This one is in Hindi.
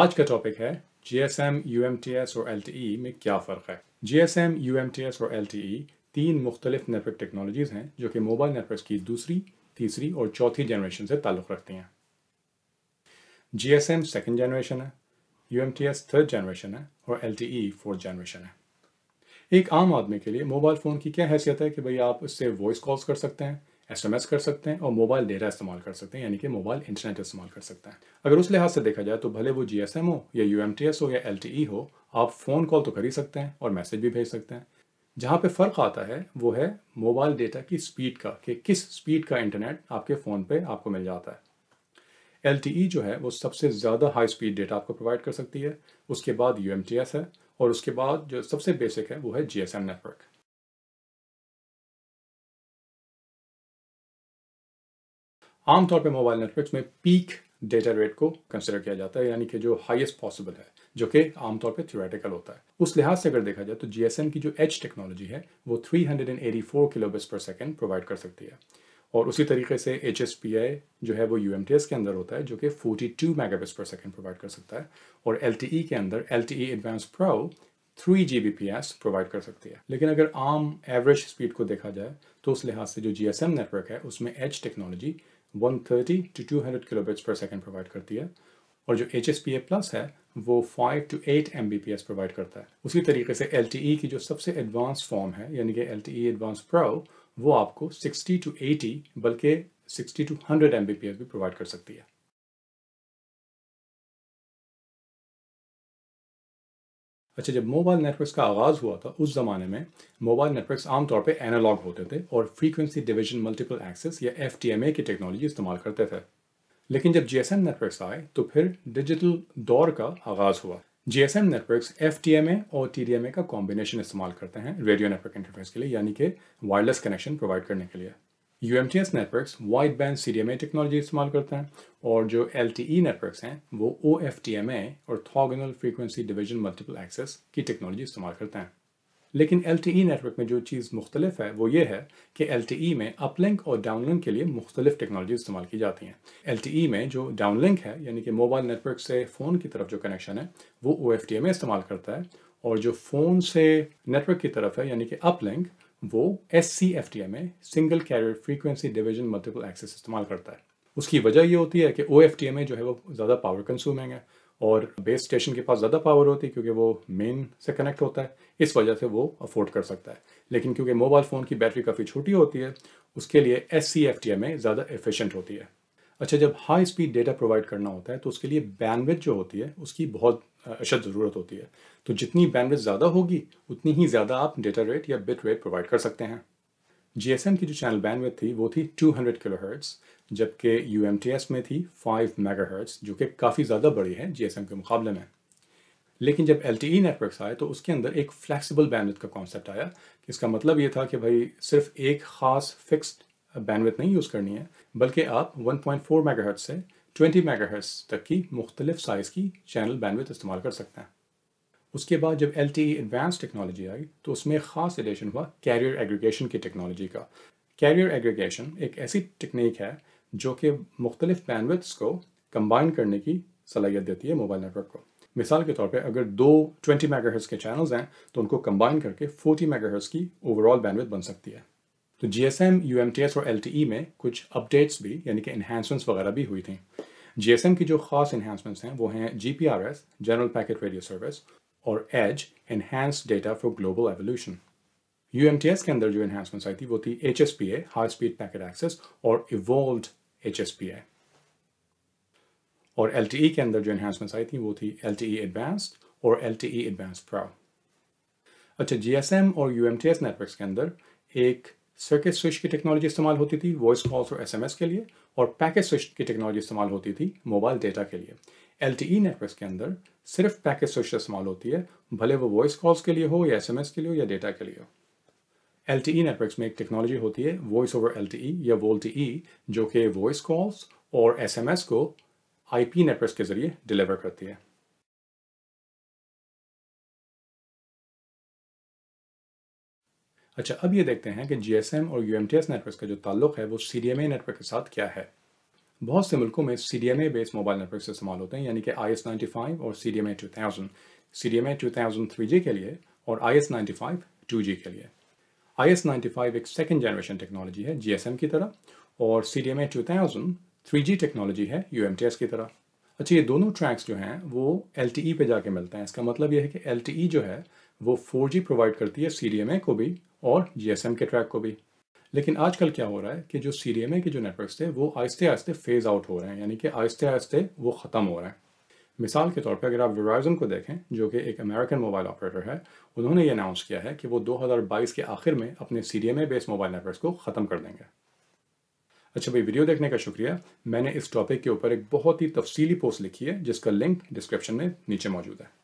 आज का टॉपिक है G S M U M T S और एल टी ई में क्या फ़र्क है G S M U M T S और एल टी ई तीन मुख्तलिफ नेटवर्क टेक्नोलॉजीज़ हैं जो कि मोबाइल नेटवर्क की दूसरी तीसरी और चौथी जनरेशन से ताल्लुक़ रखती हैं G S M second generation है U M T S third generation है और L T E fourth generation है एक आम आदमी के लिए मोबाइल फ़ोन की क्या हैसियत है कि भाई आप इससे वॉइस कॉल्स कर सकते हैं एस कर सकते हैं और मोबाइल डेटा इस्तेमाल कर सकते हैं यानी कि मोबाइल इंटरनेट इस्तेमाल कर सकते हैं अगर उस लिहाज से देखा जाए तो भले वो जी हो या यू हो या एल e हो आप फ़ोन कॉल तो कर ही सकते हैं और मैसेज भी भेज सकते हैं जहाँ पे फ़र्क आता है वो है मोबाइल डेटा की स्पीड का कि किस स्पीड का इंटरनेट आपके फ़ोन पे आपको मिल जाता है एल e जो है वो सबसे ज़्यादा हाई स्पीड डेटा आपको प्रोवाइड कर सकती है उसके बाद यू है और उसके बाद जो सबसे बेसिक है वो है जी नेटवर्क आमतौर पे मोबाइल नेटवर्क्स में पीक डेटा रेट को कंसिडर किया जाता है यानी कि जो हाईएस्ट पॉसिबल है जो कि आमतौर पे थ्योरेटिकल होता है उस लिहाज से अगर देखा जाए तो जीएसएम की जो एच टेक्नोलॉजी है वो 384 किलोबिट्स पर सेकेंड प्रोवाइड कर सकती है और उसी तरीके से एच जो है वो यू के अंदर होता है जो कि 42 मेगाबिट्स पर सेकेंड प्रोवाइड कर सकता है और एल e के अंदर L T advance pro three G B P S provide कर सकती है लेकिन अगर आम एवरेज स्पीड को देखा जाए तो उस लिहाज से जो जी एस एम नेटवर्क है उसमें H technology one thirty two two hundred kilobits per second provide करती है और जो H S P A plus है वो five two eight M B P S provide करता है उसी तरीके से एल टी ई की जो सबसे एडवांस फॉर्म है यानी कि L T E advance pro वो आपको सिक्सटी टू एटी बल्कि sixty two hundred M B P S भी प्रोवाइड कर सकती है अच्छा जब मोबाइल नेटवर्क्स का आगाज़ हुआ था उस ज़माने में मोबाइल नेटवर्क्स आमतौर पे एनालॉग होते थे और फ्रीक्वेंसी डिवीजन मल्टीपल एक्सेस या एफ की टेक्नोलॉजी इस्तेमाल करते थे लेकिन जब जीएसएम नेटवर्क्स आए तो फिर डिजिटल दौर का आगाज़ हुआ जीएसएम नेटवर्क्स ए और ए का कॉम्बिनेशन इस्तेमाल करते हैं रेडियो नेटवर्क इंटरफेस के लिए यानी कि वायरलेस कनेक्शन प्रोवाइड करने के लिए U M T S networks wide band C D M A technology इस्तेमाल करते हैं और जो एल टी ई नेटवर्क्स हैं वो O F T M A orthogonal frequency division multiple access की टेक्नोलॉजी इस्तेमाल करते हैं लेकिन एल टी ई नेटवर्क में जो चीज़ मुख्तलिफ है वो ये है कि एल टी ई में अपलिंक और डाउनलिंक के लिए मुख्तलिफ टेक्नोलॉजी इस्तेमाल की जाती हैं एल टी ई में जो डाउनलिंक है यानी कि मोबाइल नेटवर्क से फ़ोन की तरफ जो कनेक्शन है वो O F T M A इस्तेमाल करता है और जो फ़ोन से नेटवर्क की तरफ है यानी कि अपलिंक वो एस सी एफ टी में single carrier frequency division multiple access इस्तेमाल करता है उसकी वजह ये होती है कि ओ एफ टी में जो है वो ज़्यादा पावर कंज्यूमिंग है और बेस स्टेशन के पास ज़्यादा पावर होती है क्योंकि वो मेन से कनेक्ट होता है इस वजह से वो अफोर्ड कर सकता है लेकिन क्योंकि मोबाइल फ़ोन की बैटरी काफ़ी छोटी होती है उसके लिए एस सी एफ टी में ज़्यादा एफिशेंट होती है अच्छा जब हाई स्पीड डेटा प्रोवाइड करना होता है तो उसके लिए बैनविथ जो होती है उसकी बहुत अशद ज़रूरत होती है तो जितनी बैंडविड्थ ज़्यादा होगी उतनी ही ज़्यादा आप डेटा रेट या बिट रेट प्रोवाइड कर सकते हैं जी की जो चैनल बैंडविड्थ थी वो थी 200 हंड्रेड किलो हर्ट्स जबकि यू में थी 5 मेगा हर्ट्स जो कि काफ़ी ज़्यादा बड़ी है जी के मुकाबले में लेकिन जब एल नेटवर्क e आए तो उसके अंदर एक फ्लैक्सीबल बैंडविथ का कॉन्सेप्ट आया इसका मतलब ये था कि भाई सिर्फ एक ख़ास फिक्स्ड बैंडविथ नहीं यूज़ करनी है बल्कि आप 1.4 मेगाहर्ट्ज से 20 मेगाहर्ट्ज तक की मुख्तलिफ साइज़ की चैनल बैंडविथ इस्तेमाल कर सकते हैं उसके बाद जब एल टी एडवांस टेक्नोलॉजी आई तो उसमें ख़ास एडिशन हुआ कैरियर एग्रीगेशन की टेक्नोलॉजी का कैरियर एग्रीगेशन एक ऐसी टेक्निक है जो कि मुख्तलिफ बैंडविथ्स को कंबाइन करने की सलाहियत देती है मोबाइल नेटवर्क को मिसाल के तौर पे अगर दो 20 मेगाहर्ट्ज के चैनल्स हैं तो उनको कंबाइन करके 40 मेगाहर्ट्ज की ओवरऑल बैंडविड्थ बन सकती है तो G S M U M T S और एल टी ई में कुछ अपडेट्स भी यानी कि इन्हेंसमेंट्स वगैरह भी हुई थी जी एस एम की जो खास इन्हेंसमेंट्स हैं वो हैं G P R S general packet radio service और edge enhanced data for global evolution U M T S के अंदर जो इन्हेंसमेंट्स आई थी वो थी H S P A high speed packet access और evolved H S P A और एल टी ई के अंदर जो इन्हेंसमेंट्स आई थी वो थी एल टी ई एडवांस्ड और L T E advance pro अच्छा जी एस एम और U M T S network के अंदर एक सर्किट स्विच की टेक्नोलॉजी इस्तेमाल होती थी वॉइस कॉल्स और एसएमएस के लिए और पैकेज स्विच की टेक्नोलॉजी इस्तेमाल होती थी मोबाइल डेटा के लिए एल नेटवर्क e के अंदर सिर्फ पैकेज स्विच इस्तेमाल होती है भले वो वॉइस कॉल्स के लिए हो या एस के लिए हो या डेटा के लिए हो एल टी नेटवर्क्स में एक टेक्नोलॉजी होती है वॉइस ओवर एल या ई e, जो कि वॉइस कॉल्स और एस को आई पी नेटवर्क के जरिए डिलीवर करती है अच्छा अब ये देखते हैं कि जी और यू नेटवर्क का जो ताल्लुक है वो सी नेटवर्क के साथ क्या है बहुत से मुल्कों में सी बेस्ड मोबाइल नेटवर्क इस्तेमाल होते हैं यानी कि आई एस और C D M A two thousand C D M A two thousand three G के लिए और I S ninety five two G के लिए आई एस फाइव एक सेकेंड जनरेशन टेक्नोलॉजी है जी एस एम की तरह और C D M A two thousand three G technology है यू एम टी एस की तरह अच्छा ये दोनों ट्रैक्स जो हैं वो एल टी ई पर जाके मिलते हैं इसका मतलब ये है कि एल टी ई जो है वो फोर जी प्रोवाइड करती है सी डी एम ए को भी और जीएसएम के ट्रैक को भी लेकिन आजकल क्या हो रहा है कि जो सी के जो नेटवर्क्स थे वो आहिस्ते आहिस्ते फेज आउट हो रहे हैं यानी कि आहिस्ते आहिस्ते वो ख़त्म हो रहे हैं मिसाल के तौर पे अगर आप वराइजन को देखें जो कि एक अमेरिकन मोबाइल ऑपरेटर है उन्होंने ये अनाउंस किया है कि वो 2022 के आखिर में अपने सी बेस्ड मोबाइल नेटवर्क को ख़त्म कर देंगे अच्छा भाई वीडियो देखने का शुक्रिया मैंने इस टॉपिक के ऊपर एक बहुत ही तफसीली पोस्ट लिखी है जिसका लिंक डिस्क्रिप्शन में नीचे मौजूद है